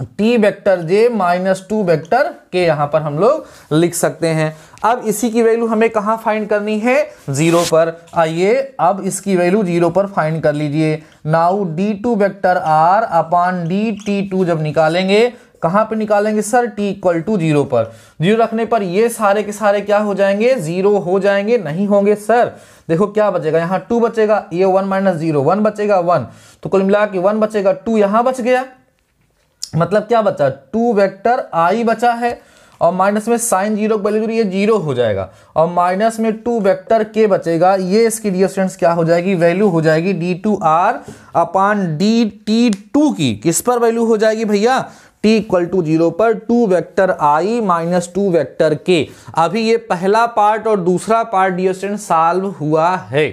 t vector j minus two vector k यहां पर हम लोग लिख सकते हैं अब इसी की वैल्यू हमें कहां फाइंड करनी है जीरो पर आइए अब इसकी वैल्यू जीरो पर फाइंड कर लीजिए now d two vector are upon D T two जब निकालेंगे कहां पे निकालेंगे sir t equal to zero पर जीरो रखने पर ये सारे के सारे क्या हो जाएंगे जीरो हो जाएंगे नहीं होंगे सर देखो क्या बचेगा यहाँ टू बचेगा ये वन माइनस जीरो वन बचेगा वन तो कुल मिला के वन बचेगा टू यहां बच गया मतलब क्या बचा टू वेक्टर आई बचा है और माइनस में साइन जीरो वैल्यू ये जीरो हो जाएगा और माइनस में टू वेक्टर के बचेगा ये इसकी डी स्टूडेंट्स क्या हो जाएगी वैल्यू हो जाएगी d two r upon D T two की किस पर वैल्यू हो जाएगी भैया टी इक्वल टू जीरो पर two vector i minus two vector k अभी ये पहला पार्ट और दूसरा पार्ट डी स्टूडेंट सॉल्व हुआ है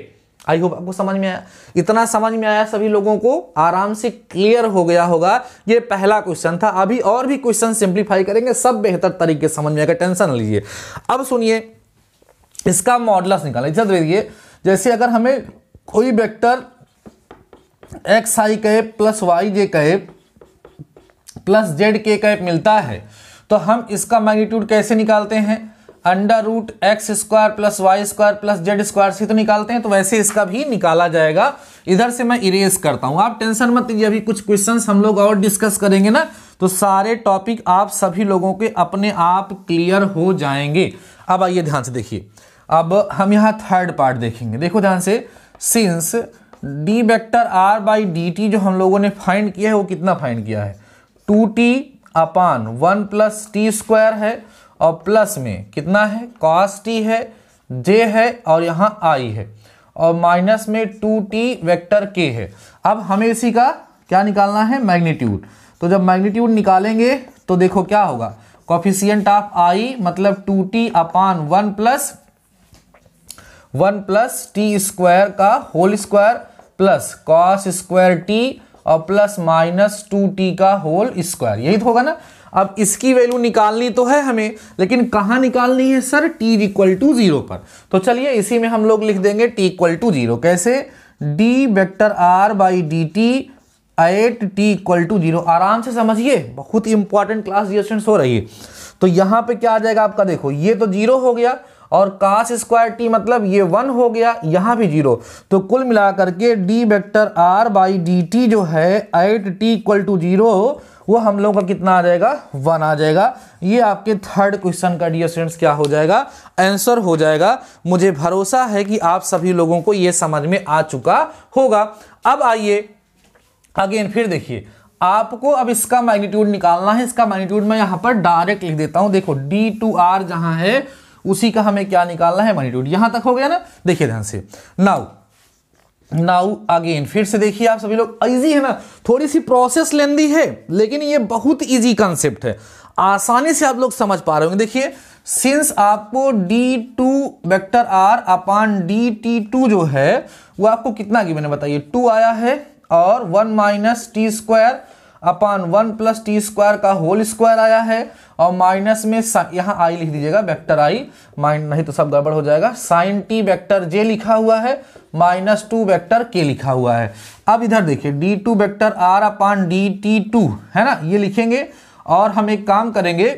आई होप आपको समझ में आया इतना समझ में आया सभी लोगों को आराम से क्लियर हो गया होगा ये पहला क्वेश्चन था अभी और भी क्वेश्चन सिंप्लीफाई करेंगे सब बेहतर तरीके समझ में आएगा टेंशन लीजिए अब सुनिए इसका मॉडलस निकाला देखिए जैसे अगर हमें कोई vector x i cap plus y j cap plus z k cap मिलता है तो हम इसका मैग्नीट्यूड कैसे निकालते हैं under root x square plus y square plus z square से तो निकालते हैं तो वैसे इसका भी निकाला जाएगा इधर से मैं इरेज करता हूं आप टेंशन मत लीजिए अभी कुछ क्वेश्चन हम लोग और डिस्कस करेंगे ना तो सारे टॉपिक आप सभी लोगों के अपने आप क्लियर हो जाएंगे अब आइए ध्यान से देखिए अब हम यहाँ थर्ड पार्ट देखेंगे देखो ध्यान से since d vector are by D t जो हम लोगों ने फाइंड किया है वो कितना फाइंड किया है two t upon one plus t square है और प्लस में कितना है कॉस टी है जे है और यहाँ आई है और माइनस में टू टी वैक्टर के है अब हमें इसी का क्या निकालना है मैग्नीट्यूड तो जब मैग्नीट्यूड निकालेंगे तो देखो क्या होगा कॉफिशियंट ऑफ आई मतलब two t upon one plus one plus t square का whole square plus cos square t और प्लस माइनस टू टी का होल स्क्वायर यही तो होगा ना अब इसकी वैल्यू निकालनी तो है हमें लेकिन कहाँ निकालनी है sir t equal to zero पर तो चलिए इसी में हम लोग लिख देंगे टी इक्वल टू जीरो कैसे d vector are by D t at t equal to zero आराम से समझिए बहुत इंपॉर्टेंट क्लास डियर स्टूडेंट्स हो रही है तो यहाँ पे क्या आ जाएगा आपका देखो ये तो जीरो हो गया और कास स्क्वायर टी मतलब ये वन हो गया यहाँ भी जीरो तो कुल मिलाकर के d vector are by D t जो है at t equal to zero वो हम लोगों का कितना आ जाएगा वन आ जाएगा ये आपके थर्ड क्वेश्चन का डियर स्टूडेंट्स क्या हो जाएगा आंसर हो जाएगा मुझे भरोसा है कि आप सभी लोगों को ये समझ में आ चुका होगा अब आइए अगेन फिर देखिए आपको अब इसका मैग्नीट्यूड निकालना है इसका मैग्नीट्यूड मैं यहां पर डायरेक्ट लिख देता हूं देखो डी टू आर जहां है उसी का हमें क्या निकालना है मैग्नीट्यूड यहां तक हो गया ना देखिए ध्यान से नाउ नाउ अगेन फिर से देखिए आप सभी लोग इजी है ना थोड़ी सी प्रोसेस लेंदी है लेकिन ये बहुत इजी कंसेप्ट है आसानी से आप लोग समझ पा रहे होंगे देखिए सिंस आपको d two vector are upon D T two जो है वो आपको कितना की मैंने बताइए टू आया है और one minus t square upon one plus t square का होल स्क्वायर आया है और माइनस में यहाँ आई लिख दीजिएगा वेक्टर आई माइन नहीं तो सब गड़बड़ हो जाएगा साइन टी वेक्टर जे लिखा हुआ है माइनस टू वेक्टर के लिखा हुआ है अब इधर देखिए d two vector are upon D T two है ना ये लिखेंगे और हम एक काम करेंगे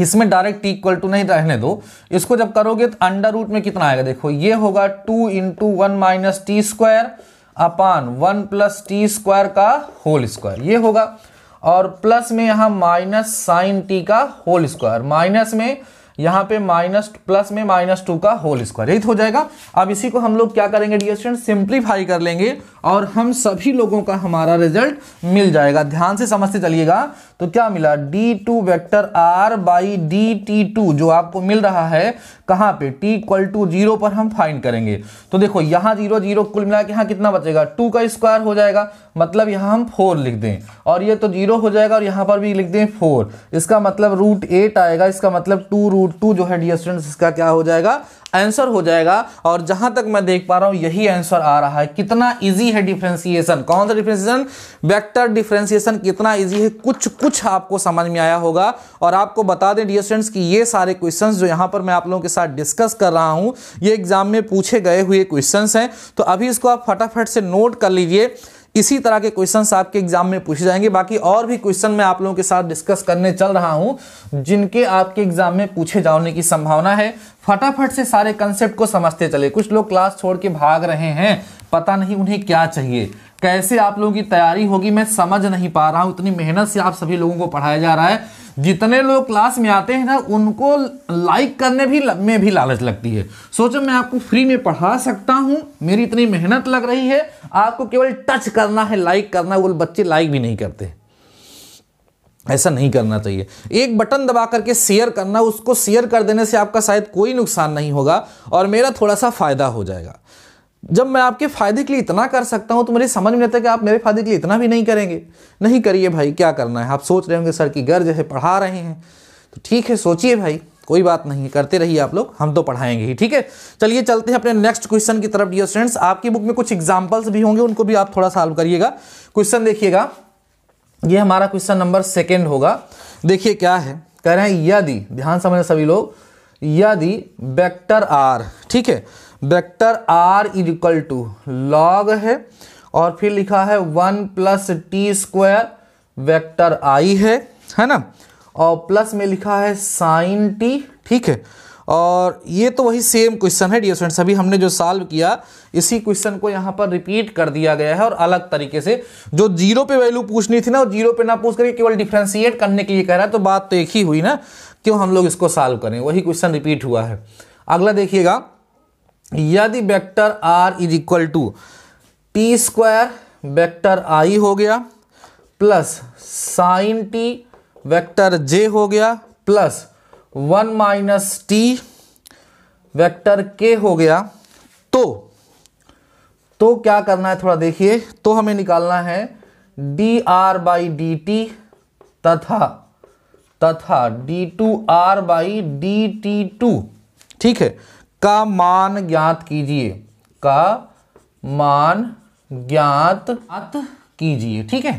इसमें डायरेक्ट इक्वल टू नहीं रहने दो इसको जब करोगे तो अंडर रूट में कितना आएगा देखो ये होगा two into one minus t square upon one plus t square का होल स्क्वायर ये होगा और प्लस में यहाँ माइनस साइन टी का होल स्क्वायर माइनस में यहाँ पे माइनस प्लस में माइनस टू का होल स्क्वायर यही तो हो जाएगा अब इसी को हम लोग क्या करेंगे डियर सिंप्लीफाई कर लेंगे और हम सभी लोगों का हमारा रिजल्ट मिल जाएगा ध्यान से समझते चलिएगा तो क्या मिला d two vector r by D T two जो आपको मिल रहा है कहाँ पे t इक्वल टू जीरो पर हम फाइंड करेंगे तो देखो यहां जीरो जीरो कुल मिला के यहां कितना बचेगा टू का स्क्वायर हो जाएगा मतलब यहां हम फोर लिख दें और ये तो जीरो हो जाएगा और यहां पर भी लिख दें फोर इसका मतलब रूट एट आएगा इसका मतलब टू रूट टू जो है डी इसका क्या हो जाएगा आंसर हो जाएगा और जहां तक मैं देख पा रहा हूं यही आंसर आ रहा है कितना इजी है डिफ्रेंसिएशन कौन सा डिफ्रेंसिएशन वेक्टर डिफ्रेंसिएशन कितना इजी है कुछ कुछ आपको समझ में आया होगा और आपको बता दें डियर स्टूडेंट्स कि ये सारे क्वेश्चंस जो यहां पर मैं आप लोगों के साथ डिस्कस कर रहा हूँ ये एग्जाम में पूछे गए हुए क्वेश्चन हैं तो अभी इसको आप फटाफट से नोट कर लीजिए इसी तरह के क्वेश्चन आपके एग्जाम में पूछे जाएंगे बाकी और भी क्वेश्चन मैं आप लोगों के साथ डिस्कस करने चल रहा हूँ जिनके आपके एग्जाम में पूछे जाने की संभावना है फटाफट से सारे कंसेप्ट को समझते चले कुछ लोग क्लास छोड़ के भाग रहे हैं पता नहीं उन्हें क्या चाहिए कैसे आप लोगों की तैयारी होगी मैं समझ नहीं पा रहा हूं इतनी मेहनत से आप सभी लोगों को पढ़ाया जा रहा है जितने लोग क्लास में आते हैं ना उनको लाइक करने भी में भी लालच लगती है सोचो मैं आपको फ्री में पढ़ा सकता हूँ मेरी इतनी मेहनत लग रही है आपको केवल टच करना है लाइक करना है वो बच्चे लाइक भी नहीं करते ऐसा नहीं करना चाहिए एक बटन दबा करके शेयर करना उसको शेयर कर देने से आपका शायद कोई नुकसान नहीं होगा और मेरा थोड़ा सा फ़ायदा हो जाएगा जब मैं आपके फायदे के लिए इतना कर सकता हूं तो मुझे समझ में आता है कि आप मेरे फायदे के लिए इतना भी नहीं करेंगे नहीं करिए भाई क्या करना है आप सोच रहे होंगे सर की गर्ज है पढ़ा रहे हैं तो ठीक है सोचिए भाई कोई बात नहीं करते रहिए आप लोग हम तो पढ़ाएंगे ही ठीक है चलिए चलते हैं अपने नेक्स्ट क्वेश्चन की तरफ डियर स्टूडेंट्स आपकी बुक में कुछ एग्जाम्पल्स भी होंगे उनको भी आप थोड़ा सॉल्व करिएगा क्वेश्चन देखिएगा ये हमारा क्वेश्चन नंबर सेकेंड होगा देखिए क्या है कह रहे हैं यदि ध्यान समझ सभी लोग यदि वेक्टर आर ठीक है vector r is equal to log है और फिर लिखा है one plus t square vector i है है ना और प्लस में लिखा है साइन टी ठीक है और ये तो वही सेम क्वेश्चन है डियर स्टूडेंट्स अभी हमने जो सॉल्व किया इसी क्वेश्चन को यहाँ पर रिपीट कर दिया गया है और अलग तरीके से जो जीरो पे वैल्यू पूछनी थी ना और जीरो पे ना पूछ करके केवल डिफ्रेंशिएट करने के लिए कह रहा है तो बात तो एक ही हुई ना क्यों हम लोग इसको सॉल्व करें वही क्वेश्चन रिपीट हुआ है अगला देखिएगा यदि vector r is equal to T square vector i हो गया प्लस साइन टी वेक्टर जे हो गया plus one minus t vector k हो गया तो तो क्या करना है थोड़ा देखिए तो हमें निकालना है d are by D t तथा तथा d two r by D T two ठीक है का मान ज्ञात कीजिए का मान ज्ञात कीजिए ठीक है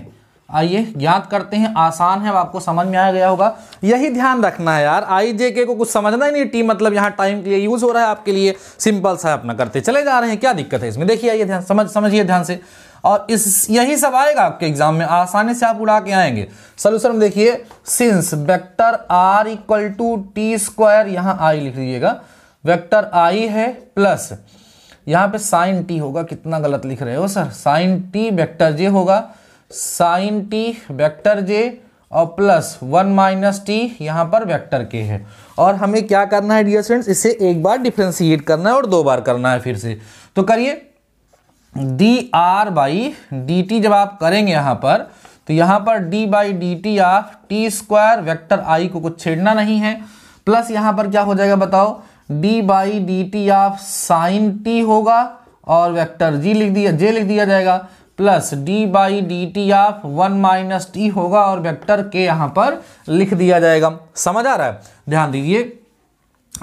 आइए ज्ञात करते हैं आसान है आपको समझ में आया गया होगा यही ध्यान रखना है यार आई जे के को कुछ समझना ही नहीं टी मतलब यहाँ टाइम के लिए यूज़ हो रहा है आपके लिए सिंपल सा अपना करते चले जा रहे हैं क्या दिक्कत है इसमें देखिए आइए ध्यान समझ समझिए ध्यान से और इस यही सब आएगा आपके एग्जाम में आसानी से आप उड़ा के आएंगे सोल्यूशन देखिए since vector r equal to T square यहाँ आई लिख दीजिएगा वेक्टर आई है प्लस यहाँ पे साइन टी होगा कितना गलत लिख रहे हो sir sine t vector j होगा साइन टी वेक्टर जे और प्लस वन माइनस टी यहाँ पर वेक्टर के है और हमें क्या करना है डियर फ्रेंड्स इसे एक बार डिफ्रेंशिएट करना है और दो बार करना है फिर से तो करिए d are by D t जब आप करेंगे यहाँ पर तो यहाँ पर डी बाई डी टी या टी स्क्वायर वैक्टर आई को कुछ छेड़ना नहीं है प्लस यहाँ पर क्या हो जाएगा बताओ d by D t of sine t होगा और वेक्टर जी लिख दिया जे लिख दिया जाएगा plus D by D t of one minus t होगा और वेक्टर के यहां पर लिख दिया जाएगा समझ आ रहा है ध्यान दीजिए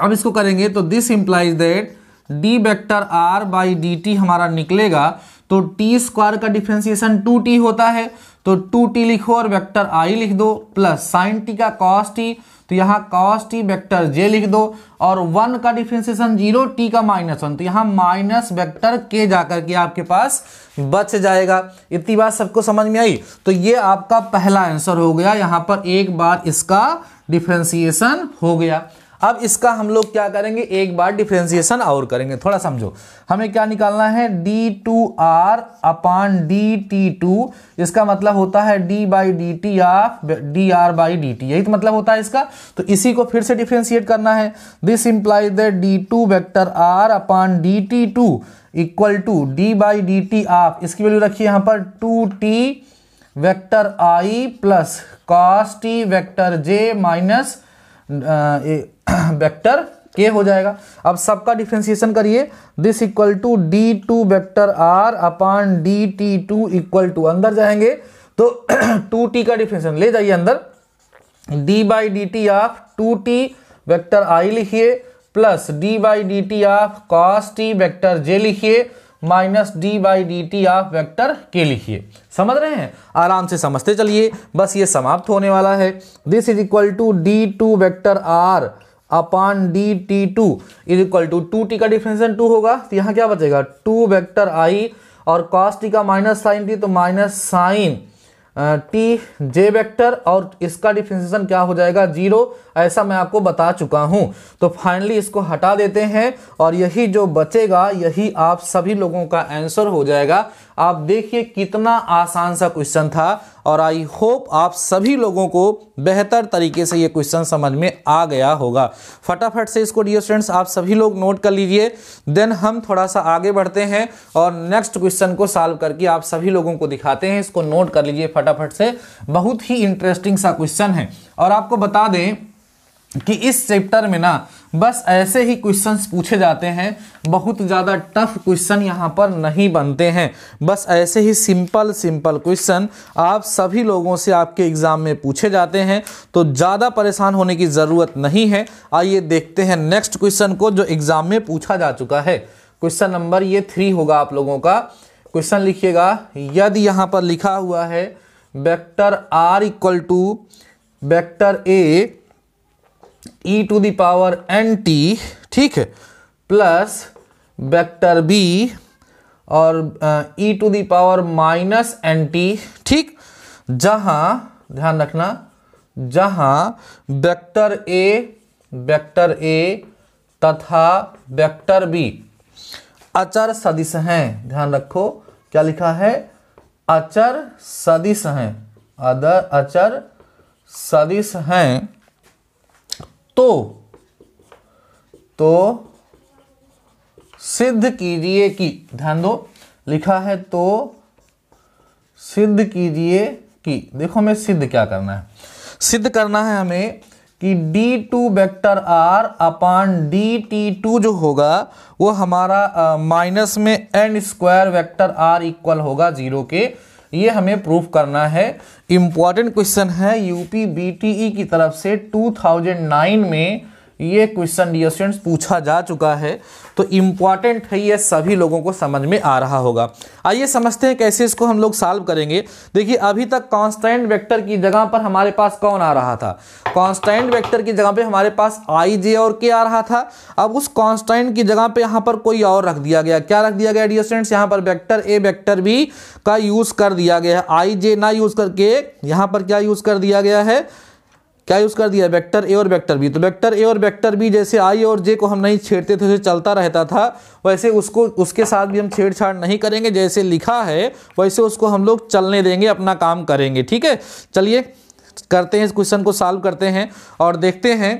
अब इसको करेंगे तो this implies that d vector are by D t हमारा निकलेगा तो टी स्क्वायर का डिफ्रेंसिएशन टू टी होता है तो टू टी लिखो और वेक्टर आई लिख दो प्लस साइन टी का कॉस टी तो यहाँ कॉस टी वेक्टर जे लिख दो और वन का डिफ्रेंसिएशन जीरो टी का माइनस वन तो यहाँ माइनस वेक्टर के जाकर के आपके पास बच जाएगा इतनी बात सबको समझ में आई तो ये आपका पहला आंसर हो गया यहाँ पर एक बार इसका डिफ्रेंसिएशन हो गया अब इसका हम लोग क्या करेंगे एक बार डिफ्रेंसिएशन और करेंगे थोड़ा समझो हमें क्या निकालना है d two r upon D T two इसका मतलब होता है d by D t of d are by D t यही तो मतलब होता है इसका तो इसी को फिर से डिफ्रेंशिएट करना है this implies the d two vector are upon D T two equal to d by D t of इसकी वैल्यू रखिए यहाँ पर टू टी वैक्टर आई plus cos t vector j minus vector k हो जाएगा अब सबका डिफ्रेंसिएशन करिए this equal to d two vector are upon D T two equal to अंदर जाएंगे तो टू टी का डिफ्रेंसिएशन ले जाइए अंदर d by D t of two T vector i लिखिए plus D by D t of cos t vector j लिखिए minus d by D t of vector k लिखिए समझ रहे हैं आराम से समझते चलिए बस ये समाप्त होने वाला है this is equal to d two vector are upon D T two is equal to two t का डिफ्रेंसन टू होगा तो यहाँ क्या बचेगा टू वेक्टर आई और कॉस टी का माइनस साइन टी तो minus sine t j vector और इसका डिफ्रेंसिएशन क्या हो जाएगा जीरो ऐसा मैं आपको बता चुका हूँ तो फाइनली इसको हटा देते हैं और यही जो बचेगा यही आप सभी लोगों का आंसर हो जाएगा आप देखिए कितना आसान सा क्वेश्चन था और आई होप आप सभी लोगों को बेहतर तरीके से ये क्वेश्चन समझ में आ गया होगा फटाफट से इसको डियर स्टूडेंट्स आप सभी लोग नोट कर लीजिए देन हम थोड़ा सा आगे बढ़ते हैं और नेक्स्ट क्वेश्चन को सॉल्व करके आप सभी लोगों को दिखाते हैं इसको नोट कर लीजिए फटाफट से बहुत ही इंटरेस्टिंग सा क्वेश्चन है और आपको बता दें कि इस चैप्टर में ना बस ऐसे ही क्वेश्चंस पूछे जाते हैं बहुत ज़्यादा टफ क्वेश्चन यहाँ पर नहीं बनते हैं बस ऐसे ही सिंपल सिंपल क्वेश्चन आप सभी लोगों से आपके एग्ज़ाम में पूछे जाते हैं तो ज़्यादा परेशान होने की ज़रूरत नहीं है आइए देखते हैं नेक्स्ट क्वेश्चन को जो एग्ज़ाम में पूछा जा चुका है क्वेश्चन नंबर ये थ्री होगा आप लोगों का क्वेश्चन लिखिएगा यदि यहाँ पर लिखा हुआ है vector r equal to vector a e to the power n t ठीक है प्लस वेक्टर बी और e to the power minus n t ठीक जहाँ ध्यान रखना जहां वेक्टर ए वेक्टर ए तथा वेक्टर बी अचर सदिश हैं ध्यान रखो क्या लिखा है अचर सदिश हैं अदर अचर सदिश हैं तो तो सिद्ध कीजिए कि ध्यान दो लिखा है तो सिद्ध कीजिए कि देखो हमें सिद्ध क्या करना है सिद्ध करना है हमें कि d two vector are upon D T two जो होगा वो हमारा माइनस में n square vector r equal होगा जीरो के ये हमें प्रूफ करना है इंपॉर्टेंट क्वेश्चन है यूपी बीटीई e की तरफ से 2009 में ये क्वेश्चन डी स्टूडेंट्स पूछा जा चुका है तो इम्पॉर्टेंट है ये सभी लोगों को समझ में आ रहा होगा आइए समझते हैं कैसे इसको हम लोग सॉल्व करेंगे देखिए अभी तक कांस्टेंट वेक्टर की जगह पर हमारे पास कौन आ रहा था कांस्टेंट वेक्टर की जगह पे हमारे पास आई जे और के आ रहा था अब उस कांस्टेंट की जगह पे यहाँ पर कोई और रख दिया गया क्या रख दिया गया डी स्टूडेंट्स यहाँ पर वेक्टर ए वैक्टर बी का यूज़ कर दिया गया आई जे ना यूज़ करके यहाँ पर क्या यूज़ कर दिया गया है क्या यूज़ कर दिया वेक्टर ए और वेक्टर बी तो वेक्टर ए और वेक्टर बी जैसे आई और जे को हम नहीं छेड़ते थे उसे चलता रहता था वैसे उसको उसके साथ भी हम छेड़छाड़ नहीं करेंगे जैसे लिखा है वैसे उसको हम लोग चलने देंगे अपना काम करेंगे ठीक है चलिए करते हैं इस क्वेश्चन को सॉल्व करते हैं और देखते हैं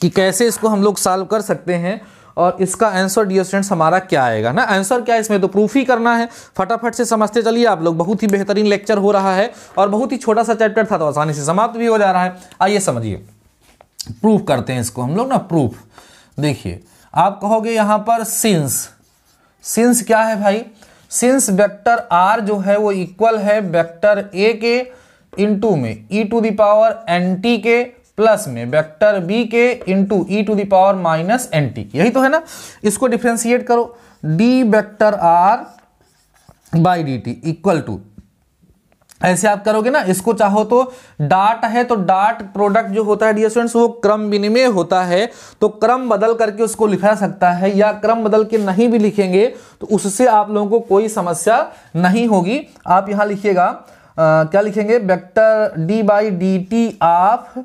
कि कैसे इसको हम लोग सॉल्व कर सकते हैं और इसका आंसर डियर स्टूडेंट्स हमारा क्या आएगा ना आंसर क्या है इसमें तो प्रूफ ही करना है फटाफट से समझते चलिए आप लोग बहुत ही बेहतरीन लेक्चर हो रहा है और बहुत ही छोटा सा चैप्टर था तो आसानी से समाप्त भी हो जा रहा है आइए समझिए प्रूफ करते हैं इसको हम लोग ना प्रूफ देखिए आप कहोगे यहाँ पर सिंस सिंस क्या है भाई सिंस वेक्टर आर जो है वो इक्वल है वेक्टर ए के इनटू में e to the power n t के प्लस में वेक्टर बी के into e to the power minus n t यही तो है ना इसको डिफ्रेंशिएट करो d vector are by D t equal to ऐसे आप करोगे ना इसको चाहो तो डाट है तो डाट प्रोडक्ट जो होता है डी स्टूडेंट्स वो क्रम विनिमय होता है तो क्रम बदल करके उसको लिखा सकता है या क्रम बदल के नहीं भी लिखेंगे तो उससे आप लोगों को कोई समस्या नहीं होगी आप यहां लिखिएगा क्या लिखेंगे vector d by D t of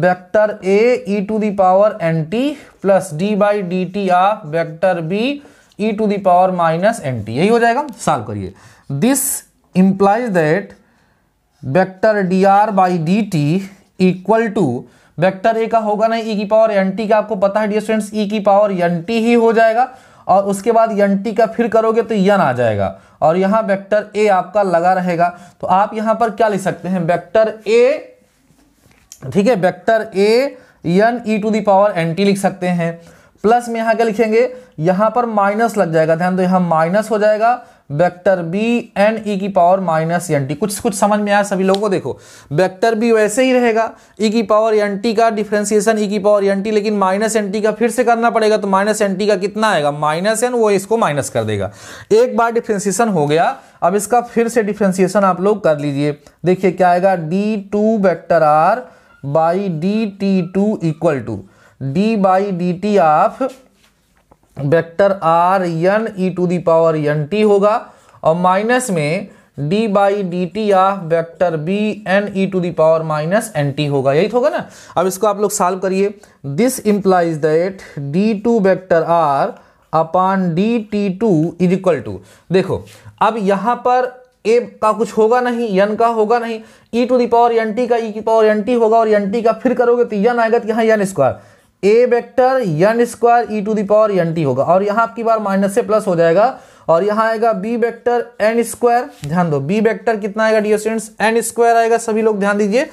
vector a e to the power n t plus D by D T r vector b e to the power minus n t यही हो जाएगा सॉल्व करिए this implies that vector d are by D t equal to vector a का होगा ना e e की power n t का आपको पता है डियर स्टूडेंट्स ई की पावर एन टी ही हो जाएगा और उसके बाद एन टी का फिर करोगे तो यन आ जाएगा और यहाँ वेक्टर ए आपका लगा रहेगा तो आप यहाँ पर क्या लिख सकते हैं वेक्टर ए ठीक है vector a n e to the power n t लिख सकते हैं प्लस में यहां क्या लिखेंगे यहां पर माइनस लग जाएगा ध्यान दो यहां माइनस हो जाएगा वेक्टर बी एन ई की पावर माइनस एन टी कुछ कुछ समझ में आया सभी लोगों को देखो वेक्टर बी वैसे ही रहेगा ई e की पावर एन टी का डिफ्रेंसिएशन ई e की पावर एन टी लेकिन माइनस एन टी का फिर से करना पड़ेगा तो माइनस एन टी का कितना आएगा माइनस एन वो इसको माइनस कर देगा एक बार डिफ्रेंसिएशन हो गया अब इसका फिर से डिफ्रेंसिएशन आप लोग कर लीजिए देखिए क्या आएगा d two vector r by D T two equal to d by D t of vector r n e to the power n t होगा और माइनस में d by D t of vector b n e to the power minus n t होगा यही तो होगा ना अब इसको आप लोग सॉल्व करिए this implies that d two vector r upon d T two is equal to देखो अब यहां पर ए का कुछ होगा नहीं यन का होगा नहीं e to the power n t का ई की पावर एन टी होगा और एन टी का फिर करोगे तो यन आएगा तो यहाँ n square a vector n square e to the power n t होगा और यहाँ आपकी बार माइनस से प्लस हो जाएगा और यहाँ आएगा बी वेक्टर एन स्क्वायर ध्यान दो बी वेक्टर कितना आएगा डी स्टूडेंट्स एन स्क्वायर आएगा सभी लोग ध्यान दीजिए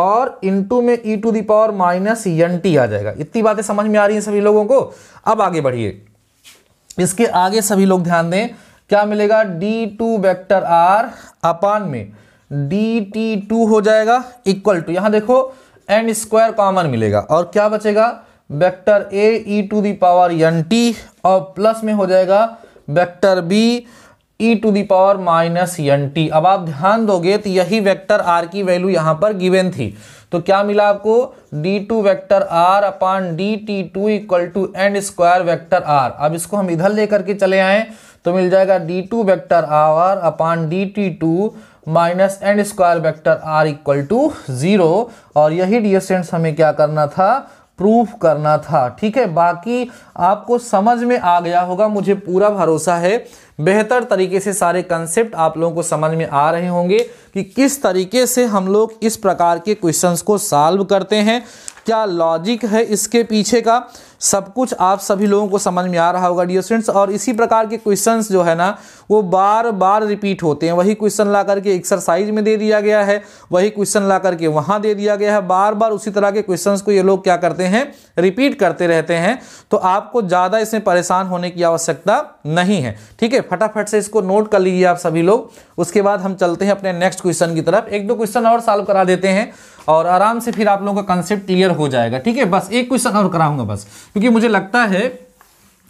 और टू में e to the power minus n t आ जाएगा इतनी बातें समझ में आ रही हैं सभी लोगों को अब आगे बढ़िए इसके आगे सभी लोग ध्यान दें क्या मिलेगा d two vector are upon में डी टी टू हो जाएगा इक्वल टू यहाँ देखो एन स्क्वायर कॉमन मिलेगा और क्या बचेगा vector a e to the power n t और प्लस में हो जाएगा vector b e to the power minus n t अब आप ध्यान दोगे तो यही वेक्टर आर की वैल्यू यहाँ पर गिवन थी तो क्या मिला आपको d two vector are upon D T two equal to n square vector r अब इसको हम इधर लेकर के चले आए तो मिल जाएगा d two vector are upon D T two minus n square vector r equal to zero और यही डिस्टेंस हमें क्या करना था प्रूफ करना था ठीक है बाकी आपको समझ में आ गया होगा मुझे पूरा भरोसा है बेहतर तरीके से सारे कंसेप्ट आप लोगों को समझ में आ रहे होंगे कि किस तरीके से हम लोग इस प्रकार के क्वेश्चंस को सॉल्व करते हैं क्या लॉजिक है इसके पीछे का सब कुछ आप सभी लोगों को समझ में आ रहा होगा डियर स्टूडेंट्स और इसी प्रकार के क्वेश्चंस जो है ना वो बार बार रिपीट होते हैं वही क्वेश्चन ला करके एक्सरसाइज में दे दिया गया है वही क्वेश्चन ला करके वहाँ दे दिया गया है बार बार उसी तरह के क्वेश्चन को ये लोग क्या करते हैं रिपीट करते रहते हैं तो आपको ज़्यादा इसमें परेशान होने की आवश्यकता नहीं है ठीक है फटाफट से इसको नोट कर लीजिए आप सभी लोग उसके बाद हम चलते हैं अपने नेक्स्ट क्वेश्चन की तरफ एक दो क्वेश्चन और सॉल्व करा देते हैं और आराम से फिर आप लोगों का कंसेप्ट क्लियर हो जाएगा ठीक है बस एक क्वेश्चन और कराऊंगा बस क्योंकि मुझे लगता है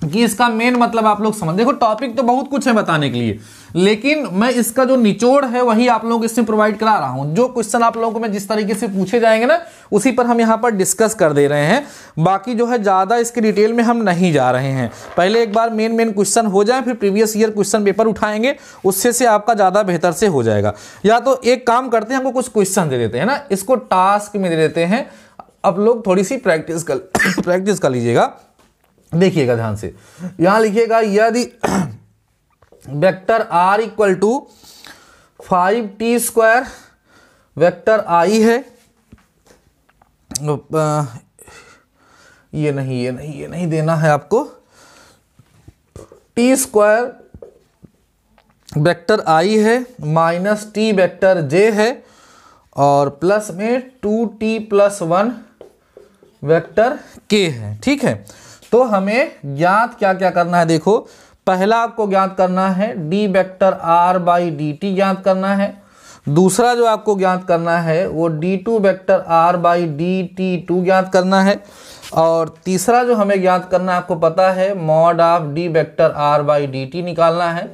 कि इसका मेन मतलब आप लोग समझ देखो टॉपिक तो बहुत कुछ है बताने के लिए लेकिन मैं इसका जो निचोड़ है वही आप लोगों को इसमें प्रोवाइड करा रहा हूं जो क्वेश्चन आप लोगों को मैं जिस तरीके से पूछे जाएंगे ना उसी पर हम यहाँ पर डिस्कस कर दे रहे हैं बाकी जो है ज़्यादा इसके डिटेल में हम नहीं जा रहे हैं पहले एक बार मेन मेन क्वेश्चन हो जाए फिर प्रीवियस ईयर क्वेश्चन पेपर उठाएंगे उससे से आपका ज़्यादा बेहतर से हो जाएगा या तो एक काम करते हैं हमको कुछ क्वेश्चन दे देते हैं ना इसको टास्क में दे देते हैं अब लोग थोड़ी सी प्रैक्टिस कर प्रैक्टिस कर लीजिएगा देखिएगा ध्यान से यहां लिखिएगा यदि vector r equal to five t square vector i है ये नहीं ये नहीं ये नहीं देना है आपको टी स्क्वायर वेक्टर आई है माइनस टी वेक्टर जे है और प्लस में two t plus one vector k है ठीक है तो हमें ज्ञात क्या क्या करना है देखो पहला आपको ज्ञात करना है d vector are by D t ज्ञात करना है दूसरा जो आपको ज्ञात करना है वो d two vector are by D T two ज्ञात करना है और तीसरा जो हमें ज्ञात करना है आपको पता है mod of d vector are by D t निकालना है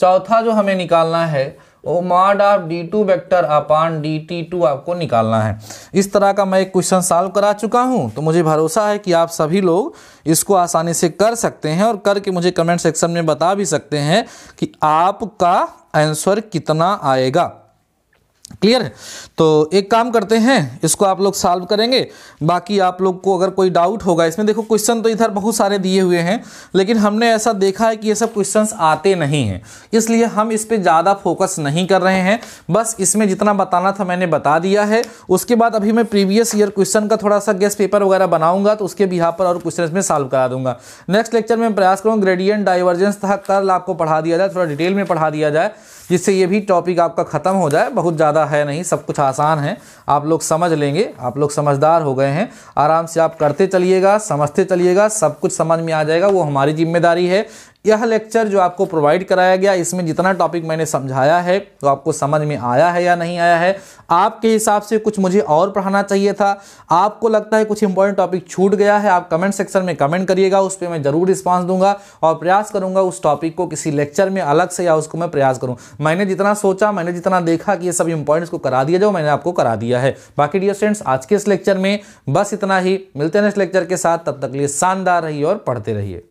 चौथा जो हमें निकालना है वो mod of d two vector upon d T two आपको निकालना है इस तरह का मैं एक क्वेश्चन सॉल्व करा चुका हूँ तो मुझे भरोसा है कि आप सभी लोग इसको आसानी से कर सकते हैं और करके मुझे कमेंट सेक्शन में बता भी सकते हैं कि आपका आंसर कितना आएगा क्लियर है तो एक काम करते हैं इसको आप लोग सॉल्व करेंगे बाकी आप लोग को अगर कोई डाउट होगा इसमें देखो क्वेश्चन तो इधर बहुत सारे दिए हुए हैं लेकिन हमने ऐसा देखा है कि ये सब क्वेश्चंस आते नहीं हैं इसलिए हम इस पर ज़्यादा फोकस नहीं कर रहे हैं बस इसमें जितना बताना था मैंने बता दिया है उसके बाद अभी मैं प्रीवियस ईयर क्वेश्चन का थोड़ा सा गेस्ट पेपर वगैरह बनाऊंगा तो उसके बिहार पर और क्वेश्चन में सॉल्व करा दूंगा नेक्स्ट लेक्चर में प्रयास करूँगा ग्रेडियंट डाइवर्जेंस तक कल आपको पढ़ा दिया जाए थोड़ा डिटेल में पढ़ा दिया जाए जिससे ये भी टॉपिक आपका ख़त्म हो जाए बहुत ज़्यादा है नहीं सब कुछ आसान है आप लोग समझ लेंगे आप लोग समझदार हो गए हैं आराम से आप करते चलिएगा समझते चलिएगा सब कुछ समझ में आ जाएगा वो हमारी जिम्मेदारी है यह लेक्चर जो आपको प्रोवाइड कराया गया इसमें जितना टॉपिक मैंने समझाया है तो आपको समझ में आया है या नहीं आया है आपके हिसाब से कुछ मुझे और पढ़ाना चाहिए था आपको लगता है कुछ इंपॉर्टेंट टॉपिक छूट गया है आप कमेंट सेक्शन में कमेंट करिएगा उस पर मैं ज़रूर रिस्पॉन्स दूंगा और प्रयास करूंगा उस टॉपिक को किसी लेक्चर में अलग से या उसको मैं प्रयास करूँ मैंने जितना सोचा मैंने जितना देखा कि ये सब इंपॉर्टेंट्स को करा दिया जाओ मैंने आपको करा दिया है बाकी डियर स्टूडेंट्स आज के इस लेक्चर में बस इतना ही मिलते हैं इस लेक्चर के साथ तब तक लिए शानदार रहिए और पढ़ते रहिए